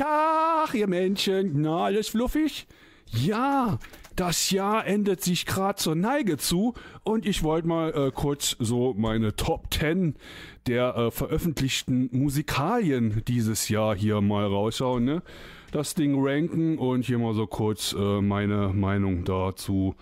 Tag, ihr Männchen. Na, alles fluffig? Ja, das Jahr endet sich gerade zur Neige zu und ich wollte mal äh, kurz so meine Top 10 der äh, veröffentlichten Musikalien dieses Jahr hier mal rausschauen, ne? Das Ding ranken und hier mal so kurz äh, meine Meinung dazu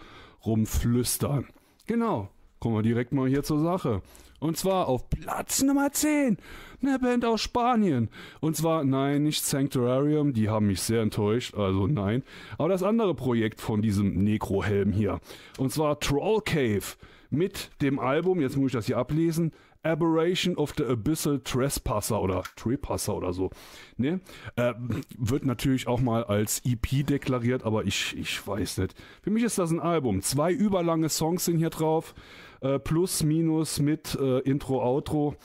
rumflüstern. Genau, kommen wir direkt mal hier zur Sache. Und zwar auf Platz Nummer 10. Eine Band aus Spanien. Und zwar, nein, nicht Sanctuarium, die haben mich sehr enttäuscht, also nein. Aber das andere Projekt von diesem Necrohelm hier. Und zwar Troll Cave mit dem Album, jetzt muss ich das hier ablesen, Aberration of the Abyssal Trespasser oder Trespasser oder so. Ne? Äh, wird natürlich auch mal als EP deklariert, aber ich, ich weiß nicht. Für mich ist das ein Album. Zwei überlange Songs sind hier drauf äh, plus, minus mit äh, Intro, Outro.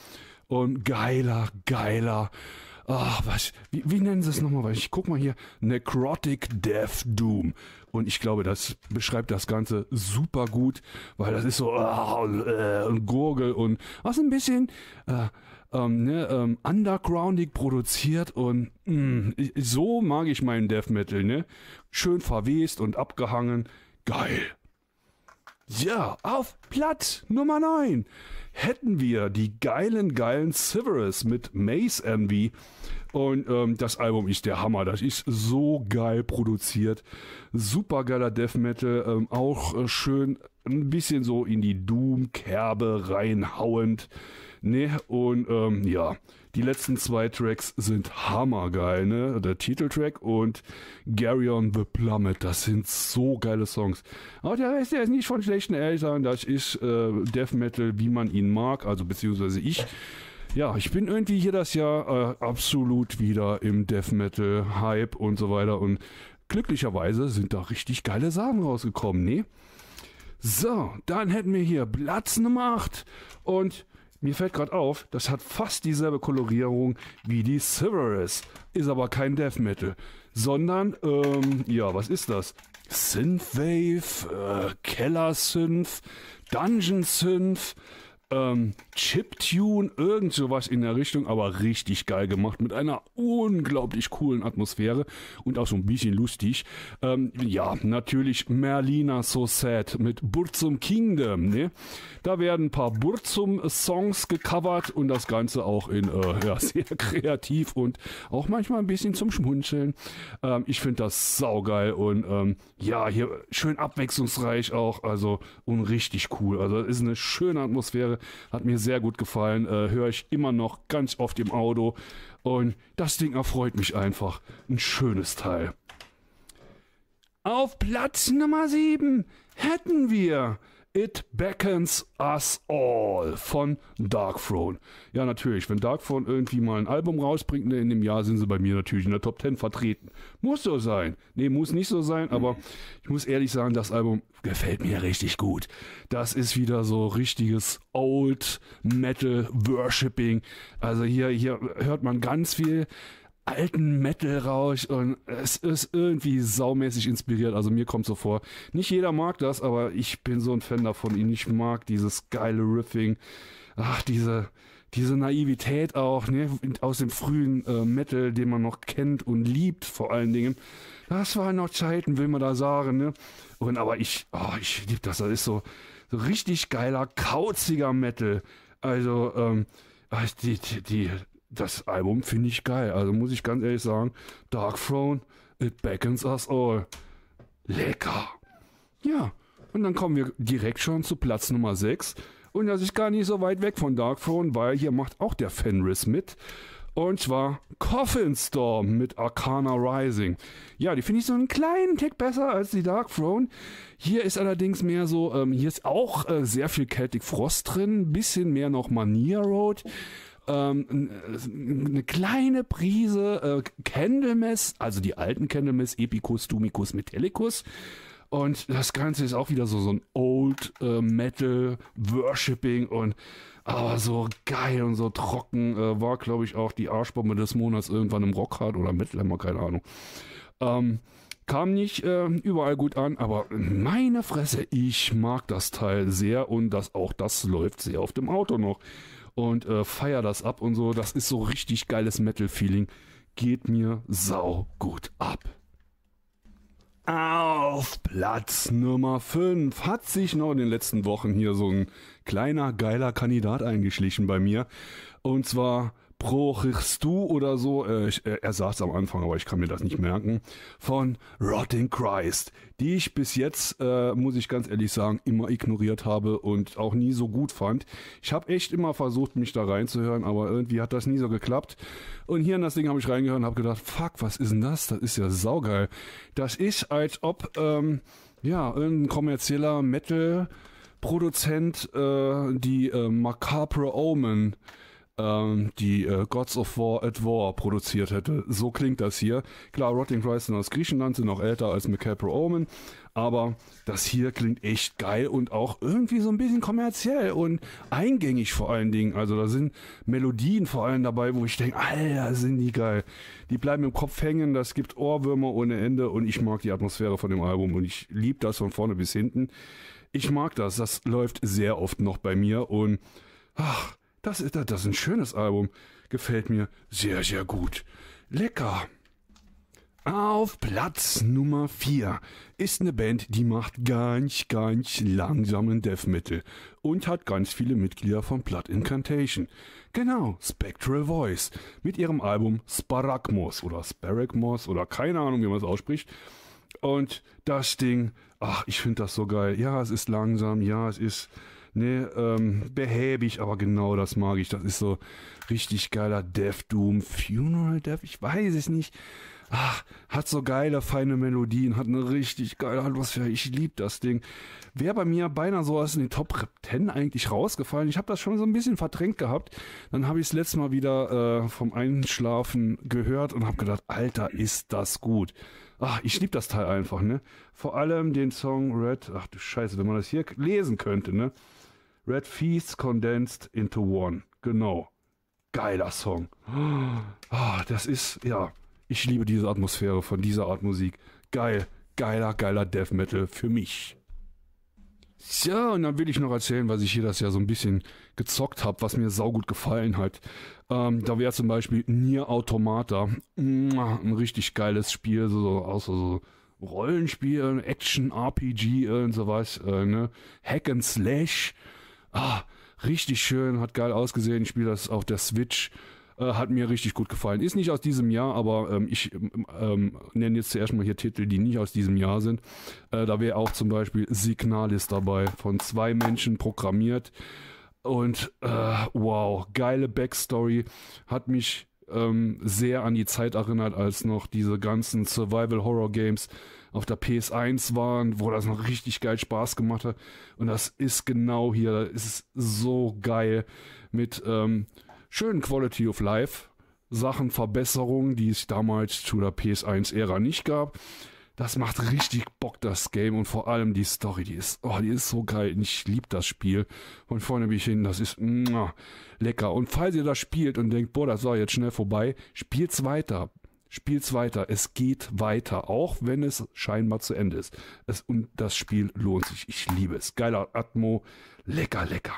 Und geiler, geiler. Ach, was, wie, wie nennen sie es nochmal? Ich guck mal hier. Necrotic Death Doom. Und ich glaube, das beschreibt das Ganze super gut, weil das ist so oh, äh, und Gurgel und was ein bisschen äh, ähm, ne, ähm, undergroundig produziert und mh, mm, so mag ich meinen Death Metal, ne? Schön verwest und abgehangen. Geil. Ja, auf Platz Nummer 9 hätten wir die geilen, geilen Severus mit Maze Envy. Und ähm, das Album ist der Hammer. Das ist so geil produziert. Super geiler Death Metal. Ähm, auch äh, schön ein bisschen so in die Doom-Kerbe reinhauend. Nee, und ähm, ja, die letzten zwei Tracks sind hammergeil, ne? Der Titeltrack und Gary on the Plummet, das sind so geile Songs. Aber der Rest, der ist nicht von schlechten Eltern, das ist äh, Death Metal, wie man ihn mag, also beziehungsweise ich. Ja, ich bin irgendwie hier das Jahr äh, absolut wieder im Death Metal Hype und so weiter und glücklicherweise sind da richtig geile Sachen rausgekommen, ne? So, dann hätten wir hier Platz Nummer 8 und mir fällt gerade auf, das hat fast dieselbe Kolorierung wie die Severus. Ist aber kein Death Metal, sondern, ähm, ja, was ist das? Synthwave, äh, Keller-Synth, Dungeon-Synth, ähm, Chiptune, irgend sowas in der Richtung, aber richtig geil gemacht mit einer unglaublich coolen Atmosphäre und auch so ein bisschen lustig. Ähm, ja, natürlich Merlina So Sad mit Burzum Kingdom. Ne? Da werden ein paar Burzum-Songs gecovert und das Ganze auch in äh, ja, sehr kreativ und auch manchmal ein bisschen zum Schmunzeln. Ähm, ich finde das saugeil und ähm, ja, hier schön abwechslungsreich auch, also und richtig cool. Also ist eine schöne Atmosphäre hat mir sehr gut gefallen. Äh, Höre ich immer noch ganz oft im Auto. Und das Ding erfreut mich einfach. Ein schönes Teil. Auf Platz Nummer 7 hätten wir It Beckons Us All von Dark Throne. Ja, natürlich, wenn Dark Throne irgendwie mal ein Album rausbringt ne, in dem Jahr, sind sie bei mir natürlich in der Top 10 vertreten. Muss so sein. Nee, muss nicht so sein, aber ich muss ehrlich sagen, das Album gefällt mir richtig gut. Das ist wieder so richtiges Old Metal Worshipping. Also hier, hier hört man ganz viel alten Metal-Rausch und es ist irgendwie saumäßig inspiriert. Also mir kommt so vor. Nicht jeder mag das, aber ich bin so ein Fan davon. Ich mag dieses geile Riffing. Ach, diese, diese Naivität auch, ne, aus dem frühen äh, Metal, den man noch kennt und liebt, vor allen Dingen. Das waren noch Zeiten, will man da sagen, ne? Und aber ich, oh, ich liebe das. Das ist so, so richtig geiler, kauziger Metal. Also, ähm, ah, die, die, die das Album finde ich geil. Also muss ich ganz ehrlich sagen, Dark Throne, it beckons us all. Lecker. Ja, und dann kommen wir direkt schon zu Platz Nummer 6. Und das ist gar nicht so weit weg von Dark Throne, weil hier macht auch der Fenris mit. Und zwar Coffin Storm mit Arcana Rising. Ja, die finde ich so einen kleinen Tick besser als die Dark Throne. Hier ist allerdings mehr so, ähm, hier ist auch äh, sehr viel Celtic Frost drin, bisschen mehr noch Mania Road ähm, äh, eine kleine Prise äh, Candlemas, also die alten Candlemas, Epicus, Dumicus, Metallicus. Und das Ganze ist auch wieder so, so ein Old äh, Metal Worshipping und aber so geil und so trocken. Äh, war, glaube ich, auch die Arschbombe des Monats irgendwann im Rockhard oder Metalhammer, keine Ahnung. Ähm, kam nicht äh, überall gut an, aber meine Fresse, ich mag das Teil sehr und das, auch das läuft sehr auf dem Auto noch und äh, feier das ab und so. Das ist so richtig geiles Metal-Feeling. Geht mir sau gut ab. Auf Platz Nummer 5 hat sich noch in den letzten Wochen hier so ein kleiner geiler Kandidat eingeschlichen bei mir. Und zwar Brochichst du oder so, äh, ich, äh, er sagt es am Anfang, aber ich kann mir das nicht merken, von Rotting Christ, die ich bis jetzt, äh, muss ich ganz ehrlich sagen, immer ignoriert habe und auch nie so gut fand. Ich habe echt immer versucht, mich da reinzuhören, aber irgendwie hat das nie so geklappt. Und hier in das Ding habe ich reingehört und habe gedacht, fuck, was ist denn das? Das ist ja saugeil. Das ist, als ob, ähm, ja, irgendein kommerzieller Metal... Produzent äh, die äh, Macabre Omen ähm, die äh, Gods of War at War produziert hätte. So klingt das hier. Klar, Rotting Christen aus Griechenland, sind noch älter als McCapro Omen, aber das hier klingt echt geil und auch irgendwie so ein bisschen kommerziell und eingängig vor allen Dingen. Also da sind Melodien vor allem dabei, wo ich denke, Alter, sind die geil. Die bleiben im Kopf hängen, das gibt Ohrwürmer ohne Ende und ich mag die Atmosphäre von dem Album und ich liebe das von vorne bis hinten. Ich mag das, das läuft sehr oft noch bei mir und ach, das ist, das ist ein schönes Album. Gefällt mir sehr, sehr gut. Lecker. Auf Platz Nummer 4 ist eine Band, die macht ganz, ganz langsamen Death Metal und hat ganz viele Mitglieder von Blood Incantation. Genau, Spectral Voice mit ihrem Album Sparagmos oder Sparagmos oder keine Ahnung, wie man es ausspricht. Und das Ding, ach, ich finde das so geil. Ja, es ist langsam, ja, es ist Ne, ähm, behäbig, aber genau das mag ich. Das ist so richtig geiler Death Doom, Funeral Death, ich weiß es nicht. Ach, hat so geile, feine Melodien, hat eine richtig geile Atmosphäre. Ich liebe das Ding. Wäre bei mir beinahe so aus den Top 10 eigentlich rausgefallen. Ich habe das schon so ein bisschen verdrängt gehabt. Dann habe ich es letztes Mal wieder äh, vom Einschlafen gehört und habe gedacht, Alter, ist das gut. Ach, ich liebe das Teil einfach, ne? Vor allem den Song Red. Ach du Scheiße, wenn man das hier lesen könnte, ne? Red Feast Condensed into One. Genau. Geiler Song. Ah, das ist, ja, ich liebe diese Atmosphäre von dieser Art Musik. Geil. Geiler, geiler Death Metal für mich. Ja, und dann will ich noch erzählen, was ich hier das Jahr so ein bisschen gezockt habe, was mir saugut gefallen hat. Ähm, da wäre zum Beispiel Nier Automata. Ein richtig geiles Spiel, so außer so Rollenspiel, Action, RPG und so was. Äh, ne? Hack and Slash Ah, richtig schön, hat geil ausgesehen. Ich spiele das auf der Switch. Äh, hat mir richtig gut gefallen. Ist nicht aus diesem Jahr, aber ähm, ich ähm, ähm, nenne jetzt zuerst mal hier Titel, die nicht aus diesem Jahr sind. Äh, da wäre auch zum Beispiel Signalis dabei, von zwei Menschen programmiert. Und äh, wow, geile Backstory. Hat mich ähm, sehr an die Zeit erinnert, als noch diese ganzen Survival-Horror-Games auf der PS1 waren, wo das noch richtig geil Spaß gemacht hat. Und das ist genau hier, das ist so geil mit ähm, schönen Quality of Life. Sachen, Verbesserungen, die es damals zu der PS1-Ära nicht gab. Das macht richtig Bock, das Game. Und vor allem die Story, die ist, oh, die ist so geil. ich liebe das Spiel. Von vorne bis hin, das ist muah, lecker. Und falls ihr das spielt und denkt, boah, das war jetzt schnell vorbei, spielt's weiter. Spielt's weiter. Es geht weiter, auch wenn es scheinbar zu Ende ist. Es, und das Spiel lohnt sich. Ich liebe es. Geiler Atmo. Lecker, lecker.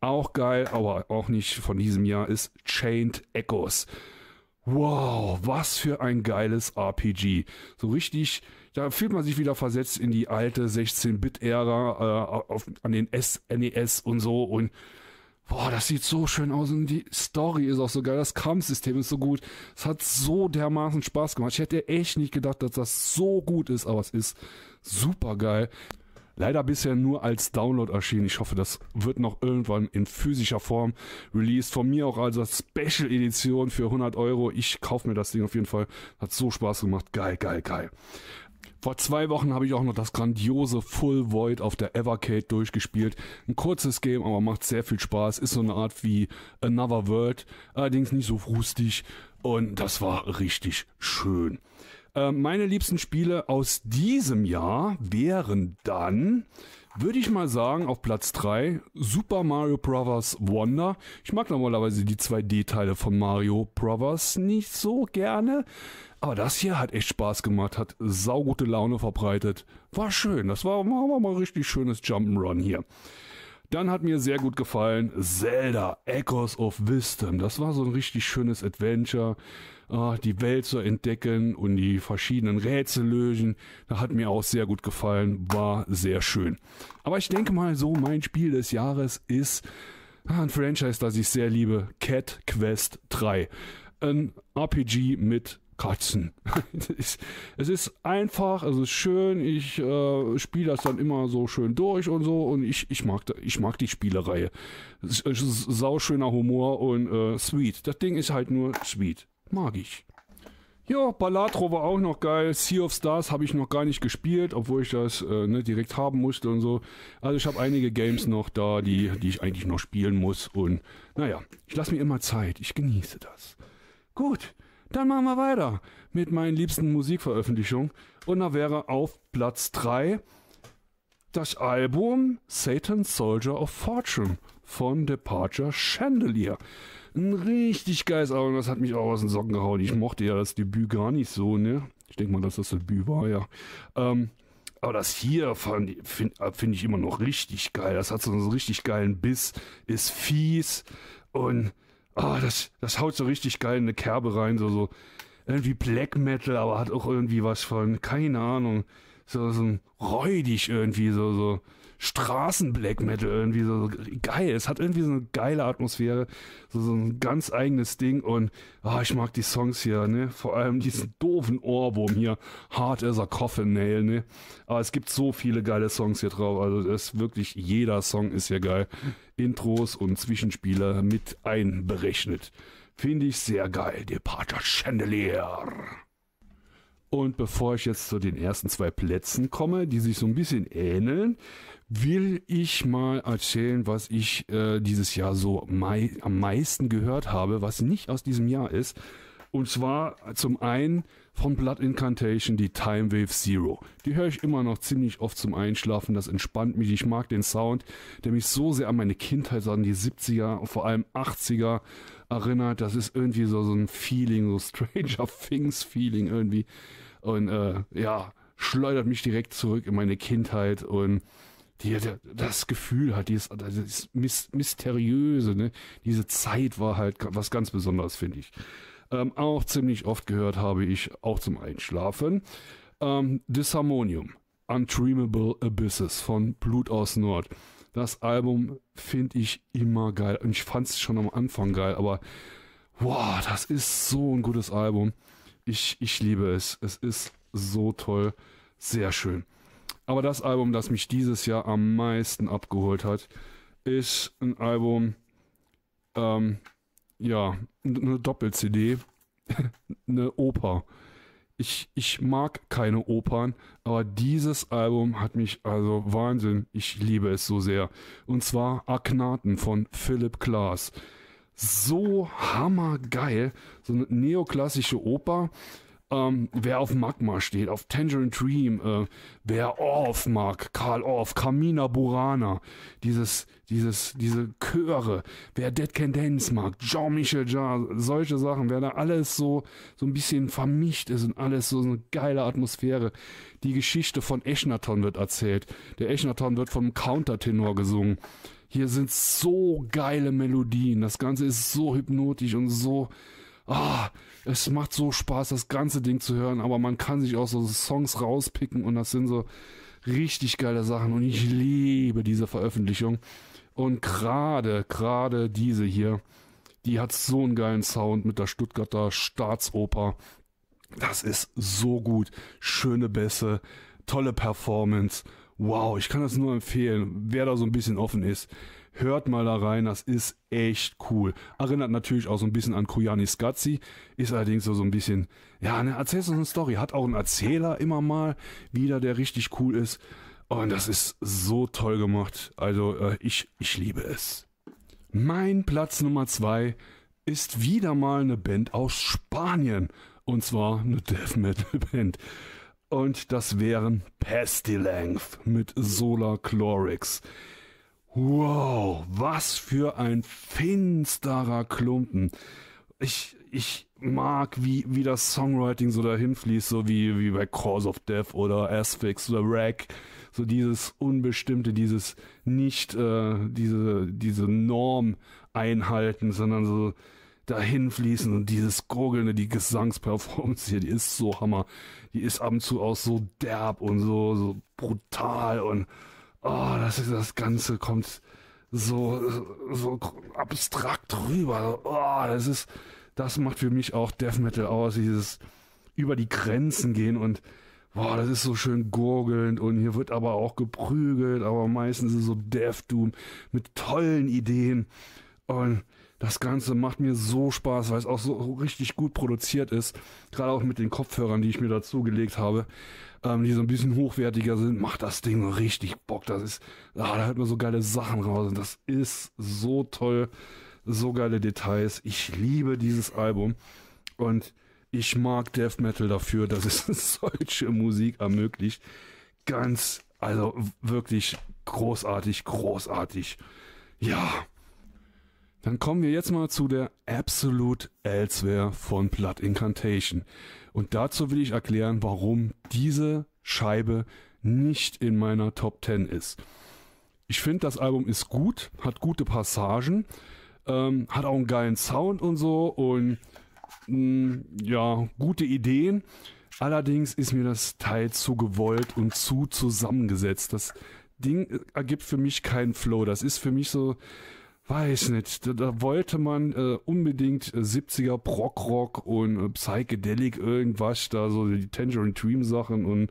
Auch geil, aber auch nicht von diesem Jahr ist Chained Echoes. Wow, was für ein geiles RPG. So richtig, da fühlt man sich wieder versetzt in die alte 16-Bit-Ära äh, an den SNES e und so. Und boah, das sieht so schön aus und die Story ist auch so geil. Das Kampfsystem ist so gut. Es hat so dermaßen Spaß gemacht. Ich hätte echt nicht gedacht, dass das so gut ist, aber es ist super geil. Leider bisher nur als Download erschienen. Ich hoffe, das wird noch irgendwann in physischer Form released. Von mir auch also Special Edition für 100 Euro. Ich kaufe mir das Ding auf jeden Fall. Hat so Spaß gemacht. Geil, geil, geil. Vor zwei Wochen habe ich auch noch das grandiose Full Void auf der Evercade durchgespielt. Ein kurzes Game, aber macht sehr viel Spaß. Ist so eine Art wie Another World, allerdings nicht so frustig. Und das war richtig schön. Äh, meine liebsten Spiele aus diesem Jahr wären dann, würde ich mal sagen, auf Platz 3 Super Mario Bros. Wonder. Ich mag normalerweise die 2D-Teile von Mario Bros. nicht so gerne. Aber das hier hat echt Spaß gemacht, hat saugute Laune verbreitet. War schön, das war, war mal richtig schönes Jump'n'Run hier. Dann hat mir sehr gut gefallen Zelda Echoes of Wisdom. Das war so ein richtig schönes Adventure äh, die Welt zu entdecken und die verschiedenen Rätsel lösen. Das hat mir auch sehr gut gefallen, war sehr schön. Aber ich denke mal so, mein Spiel des Jahres ist ah, ein Franchise, das ich sehr liebe, Cat Quest 3. Ein RPG mit Katzen. es ist einfach, es ist schön, ich äh, spiele das dann immer so schön durch und so und ich, ich, mag, ich mag die Spielereihe. Es, es ist sauschöner Humor und äh, sweet. Das Ding ist halt nur sweet. Mag ich. Ja, Ballatro war auch noch geil. Sea of Stars habe ich noch gar nicht gespielt, obwohl ich das äh, ne, direkt haben musste und so. Also ich habe einige Games noch da, die, die ich eigentlich noch spielen muss. Und naja, ich lasse mir immer Zeit. Ich genieße das. Gut, dann machen wir weiter mit meinen liebsten Musikveröffentlichungen. Und da wäre auf Platz 3 das Album Satan's Soldier of Fortune von Departure Chandelier ein richtig geiles Album. Das hat mich auch aus den Socken gehauen. Ich mochte ja das Debüt gar nicht so, ne? Ich denke mal, dass das Debüt war, ja. Ähm, aber das hier finde find ich immer noch richtig geil. Das hat so einen richtig geilen Biss, ist fies und oh, das, das haut so richtig geil in eine Kerbe rein. So, so irgendwie Black Metal, aber hat auch irgendwie was von, keine Ahnung, so, so räudig irgendwie, so, so. Straßen-Black Metal irgendwie so geil. Es hat irgendwie so eine geile Atmosphäre, so, so ein ganz eigenes Ding und ah, ich mag die Songs hier, ne? Vor allem diesen doofen Ohrwurm hier, Hard as a Coffin Nail, ne? Aber es gibt so viele geile Songs hier drauf, also es wirklich jeder Song ist ja geil. Intros und Zwischenspieler mit einberechnet. Finde ich sehr geil, Departure Chandelier. Und bevor ich jetzt zu den ersten zwei Plätzen komme, die sich so ein bisschen ähneln, will ich mal erzählen, was ich äh, dieses Jahr so mei am meisten gehört habe, was nicht aus diesem Jahr ist. Und zwar zum einen von Blood Incantation die Time Wave Zero. Die höre ich immer noch ziemlich oft zum Einschlafen. Das entspannt mich. Ich mag den Sound, der mich so sehr an meine Kindheit, so an die 70er und vor allem 80er erinnert. Das ist irgendwie so, so ein Feeling, so Stranger Things Feeling irgendwie. Und äh, ja, schleudert mich direkt zurück in meine Kindheit und die, die, das Gefühl hat, dieses, dieses Mysteriöse, ne? diese Zeit war halt was ganz Besonderes, finde ich. Ähm, auch ziemlich oft gehört habe ich, auch zum Einschlafen, ähm, Disharmonium, Untreamable Abysses von Blut aus Nord. Das Album finde ich immer geil. Und ich fand es schon am Anfang geil, aber wow, das ist so ein gutes Album. Ich, ich liebe es. Es ist so toll. Sehr schön. Aber das Album, das mich dieses Jahr am meisten abgeholt hat, ist ein Album, ähm, ja, eine Doppel-CD, eine Oper. Ich, ich mag keine Opern, aber dieses Album hat mich, also Wahnsinn, ich liebe es so sehr. Und zwar Aknaten von Philipp Klaas. So hammergeil, so eine neoklassische Oper ähm, wer auf Magma steht, auf Tangerine Dream, äh, wer Orff mag, Karl Orff, Kamina Burana, dieses, dieses, diese Chöre, wer Dead Can Dance mag, Jean-Michel Jarre, solche Sachen, wer da alles so, so ein bisschen vermischt ist und alles so, so eine geile Atmosphäre. Die Geschichte von Echnaton wird erzählt. Der Echnaton wird vom Countertenor gesungen. Hier sind so geile Melodien. Das Ganze ist so hypnotisch und so, ah, es macht so Spaß, das ganze Ding zu hören, aber man kann sich auch so Songs rauspicken und das sind so richtig geile Sachen und ich liebe diese Veröffentlichung. Und gerade, gerade diese hier, die hat so einen geilen Sound mit der Stuttgarter Staatsoper. Das ist so gut. Schöne Bässe, tolle Performance. Wow, ich kann das nur empfehlen, wer da so ein bisschen offen ist. Hört mal da rein, das ist echt cool. Erinnert natürlich auch so ein bisschen an Kuyani Scazzi, ist allerdings so, so ein bisschen, ja, ne, erzählt so eine Story. Hat auch einen Erzähler immer mal wieder, der richtig cool ist. Und das ist so toll gemacht. Also äh, ich, ich liebe es. Mein Platz Nummer zwei ist wieder mal eine Band aus Spanien. Und zwar eine Death Metal Band. Und das wären Pestilength mit Solar Chlorix. Wow, was für ein finsterer Klumpen. Ich, ich mag, wie, wie das Songwriting so dahin fließt, so wie, wie bei Cause of Death oder Asphyx oder Rack. So dieses Unbestimmte, dieses nicht, äh, diese, diese Norm einhalten, sondern so dahin fließen und dieses gurgelnde, die Gesangsperformance hier, die ist so Hammer. Die ist ab und zu auch so derb und so, so brutal und oh, das, ist das Ganze kommt so, so abstrakt rüber. Oh, das ist, das macht für mich auch Death Metal aus, dieses über die Grenzen gehen und boah, das ist so schön gurgelnd und hier wird aber auch geprügelt, aber meistens ist es so Death Doom mit tollen Ideen und das Ganze macht mir so Spaß, weil es auch so richtig gut produziert ist. Gerade auch mit den Kopfhörern, die ich mir dazu gelegt habe, ähm, die so ein bisschen hochwertiger sind, macht das Ding richtig Bock. Das ist, ah, da hört man so geile Sachen raus. Und das ist so toll. So geile Details. Ich liebe dieses Album. Und ich mag Death Metal dafür, dass es solche Musik ermöglicht. Ganz, also wirklich großartig, großartig. Ja, dann kommen wir jetzt mal zu der Absolute Elsewhere von Blood Incantation. Und dazu will ich erklären, warum diese Scheibe nicht in meiner Top 10 ist. Ich finde, das Album ist gut, hat gute Passagen, ähm, hat auch einen geilen Sound und so und mh, mm, ja, gute Ideen. Allerdings ist mir das Teil zu gewollt und zu zusammengesetzt. Das Ding äh, ergibt für mich keinen Flow. Das ist für mich so, weiß nicht, da, da wollte man äh, unbedingt 70er äh, Prog-Rock und äh, Psychedelic irgendwas, da so die Tangerine Dream Sachen und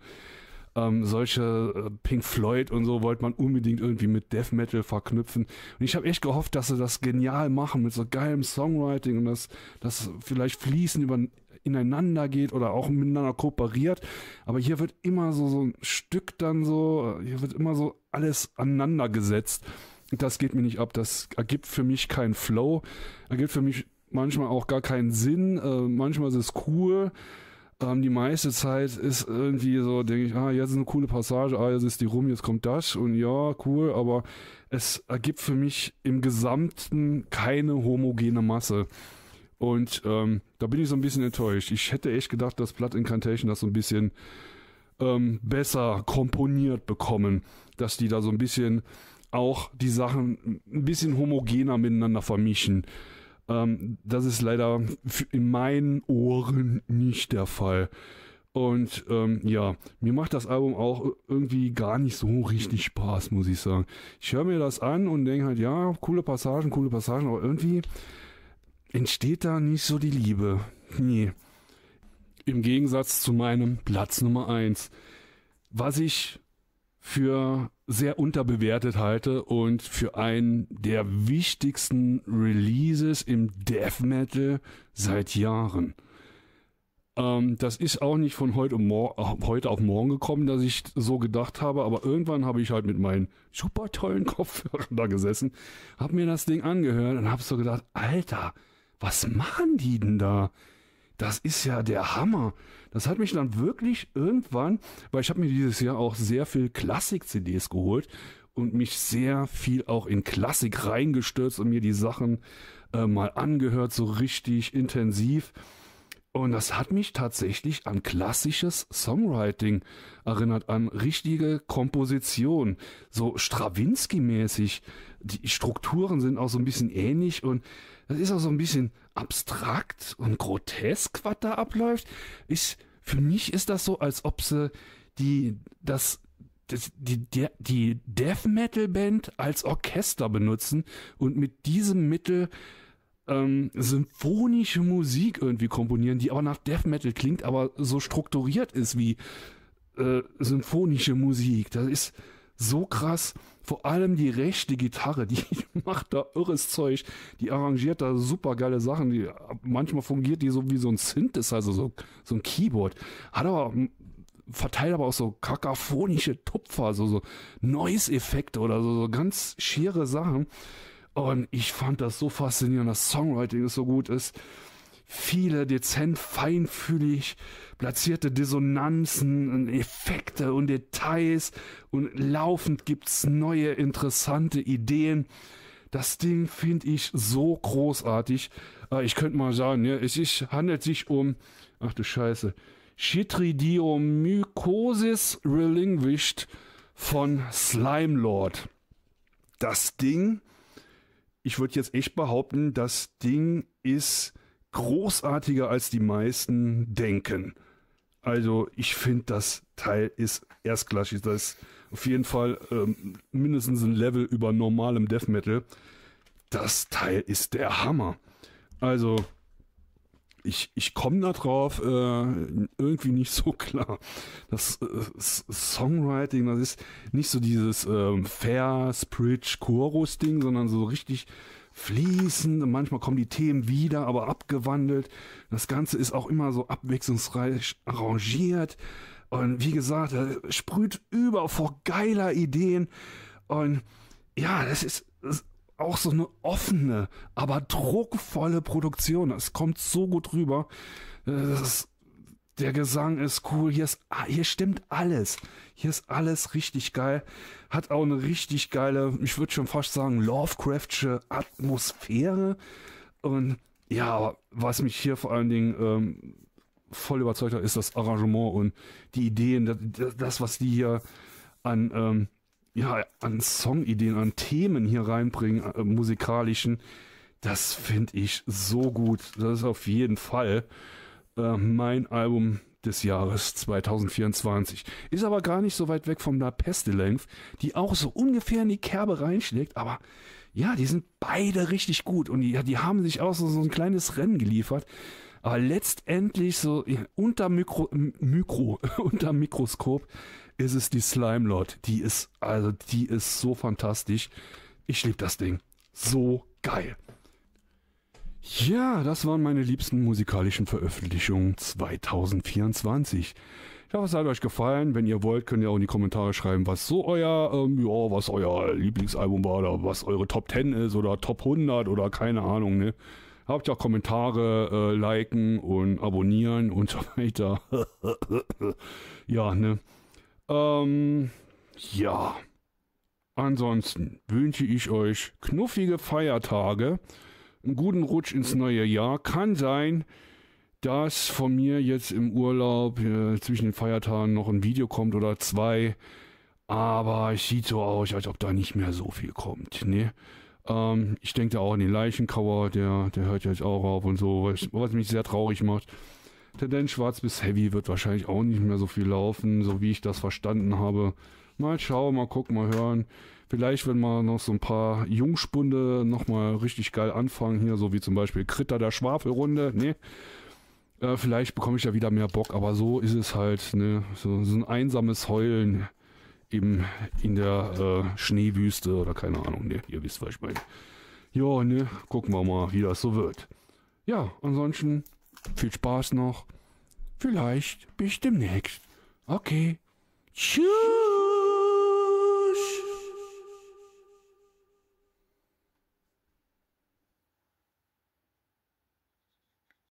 ähm, solche äh, Pink Floyd und so wollte man unbedingt irgendwie mit Death Metal verknüpfen. Und ich habe echt gehofft, dass sie das genial machen mit so geilem Songwriting und dass das vielleicht fließen über ineinander geht oder auch miteinander kooperiert. Aber hier wird immer so, so ein Stück dann so, äh, hier wird immer so alles aneinander gesetzt das geht mir nicht ab. Das ergibt für mich keinen Flow, ergibt für mich manchmal auch gar keinen Sinn. Äh, manchmal ist es cool. Ähm, die meiste Zeit ist irgendwie so, denke ich, ah, jetzt ist eine coole Passage, ah, jetzt ist die rum, jetzt kommt das und ja, cool, aber es ergibt für mich im Gesamten keine homogene Masse. Und ähm, da bin ich so ein bisschen enttäuscht. Ich hätte echt gedacht, dass Blood Incantation das so ein bisschen ähm, besser komponiert bekommen, dass die da so ein bisschen auch die Sachen ein bisschen homogener miteinander vermischen. Ähm, das ist leider in meinen Ohren nicht der Fall. Und ähm, ja, mir macht das Album auch irgendwie gar nicht so richtig Spaß, muss ich sagen. Ich höre mir das an und denke halt, ja, coole Passagen, coole Passagen, aber irgendwie entsteht da nicht so die Liebe. Nee. Im Gegensatz zu meinem Platz Nummer 1. Was ich für sehr unterbewertet halte und für einen der wichtigsten Releases im Death Metal seit Jahren. Ähm, das ist auch nicht von heute, um äh, heute, auf morgen gekommen, dass ich so gedacht habe, aber irgendwann habe ich halt mit meinen super tollen Kopfhörern da gesessen, habe mir das Ding angehört und habe so gedacht, Alter, was machen die denn da? Das ist ja der Hammer. Das hat mich dann wirklich irgendwann, weil ich habe mir dieses Jahr auch sehr viel Klassik-CDs geholt und mich sehr viel auch in Klassik reingestürzt und mir die Sachen äh, mal angehört, so richtig intensiv. Und das hat mich tatsächlich an klassisches Songwriting erinnert, an richtige Komposition, so Stravinsky-mäßig. Die Strukturen sind auch so ein bisschen ähnlich und das ist auch so ein bisschen abstrakt und grotesk, was da abläuft. Ich, für mich ist das so, als ob sie die, das, das, die, der, die Death Metal Band als Orchester benutzen und mit diesem Mittel ähm, symphonische Musik irgendwie komponieren, die aber nach Death Metal klingt, aber so strukturiert ist wie äh, symphonische Musik. Das ist so krass. Vor allem die rechte Gitarre, die macht da irres Zeug. Die arrangiert da super geile Sachen. Die, manchmal fungiert die so wie so ein Synthesizer, so, so ein Keyboard. Hat aber, hm, verteilt aber auch so kakaphonische Tupfer, so, so Noise-Effekte oder so, so ganz schiere Sachen. Und ich fand das so faszinierend, dass Songwriting so gut ist viele dezent feinfühlig platzierte Dissonanzen, Effekte und Details und laufend gibt's neue interessante Ideen. Das Ding finde ich so großartig. Ah, ich könnte mal sagen, ne, es ist, handelt sich um, ach du Scheiße, Chitridiomycosis relinquished von Slime Lord. Das Ding, ich würde jetzt echt behaupten, das Ding ist großartiger als die meisten denken. Also ich finde, das Teil ist erstklassig. Das ist auf jeden Fall ähm, mindestens ein Level über normalem Death Metal. Das Teil ist der Hammer. Also ich, ich komme da drauf äh, irgendwie nicht so klar. Das äh, Songwriting, das ist nicht so dieses äh, Fair Spritch Chorus Ding, sondern so richtig fließend. Manchmal kommen die Themen wieder, aber abgewandelt. Das Ganze ist auch immer so abwechslungsreich arrangiert. Und wie gesagt, sprüht über vor geiler Ideen. Und ja, das ist, das ist auch so eine offene, aber druckvolle Produktion. Es kommt so gut rüber. Das ist der Gesang ist cool. Hier, ist, ah, hier stimmt alles. Hier ist alles richtig geil. Hat auch eine richtig geile, ich würde schon fast sagen, Lovecraftsche Atmosphäre. Und ja, was mich hier vor allen Dingen ähm, voll überzeugt hat, ist das Arrangement und die Ideen, das, das was die hier an, ähm, ja, an Songideen, an Themen hier reinbringen, äh, musikalischen. Das finde ich so gut. Das ist auf jeden Fall äh, mein Album des Jahres 2024. Ist aber gar nicht so weit weg von La Pestelength, die auch so ungefähr in die Kerbe reinschlägt, aber ja, die sind beide richtig gut und die, die haben sich auch so, so ein kleines Rennen geliefert. Aber letztendlich so unter Mikro, Mikro unter Mikroskop ist es die Slime Lord. Die ist, also die ist so fantastisch. Ich liebe das Ding. So geil. Ja, das waren meine liebsten musikalischen Veröffentlichungen 2024. Ich hoffe, es hat euch gefallen. Wenn ihr wollt, könnt ihr auch in die Kommentare schreiben, was so euer, ähm, ja, was euer Lieblingsalbum war oder was eure Top 10 ist oder Top 100 oder keine Ahnung, ne? Habt ja Kommentare, äh, liken und abonnieren und so weiter. ja, ne? Ähm, ja. Ansonsten wünsche ich euch knuffige Feiertage einen guten Rutsch ins neue Jahr. Kann sein, dass von mir jetzt im Urlaub äh, zwischen den Feiertagen noch ein Video kommt oder zwei. Aber es sieht so aus, als ob da nicht mehr so viel kommt. Ne? Ähm, ich denke da auch an den Leichenkauer, der, der hört jetzt auch auf und so, was, was mich sehr traurig macht. Tendenz schwarz bis heavy wird wahrscheinlich auch nicht mehr so viel laufen, so wie ich das verstanden habe. Mal schauen, mal gucken, mal hören. Vielleicht, wenn mal noch so ein paar Jungspunde nochmal richtig geil anfangen hier, so wie zum Beispiel Kritter der Schwafelrunde, ne? Äh, vielleicht bekomme ich ja wieder mehr Bock, aber so ist es halt, ne? So, so ein einsames Heulen eben in der äh, Schneewüste oder keine Ahnung, ne? Ihr wisst, was ich meine. Ja, ne? Gucken wir mal, wie das so wird. Ja, ansonsten viel Spaß noch. Vielleicht bis demnächst. Okay. Tschüss.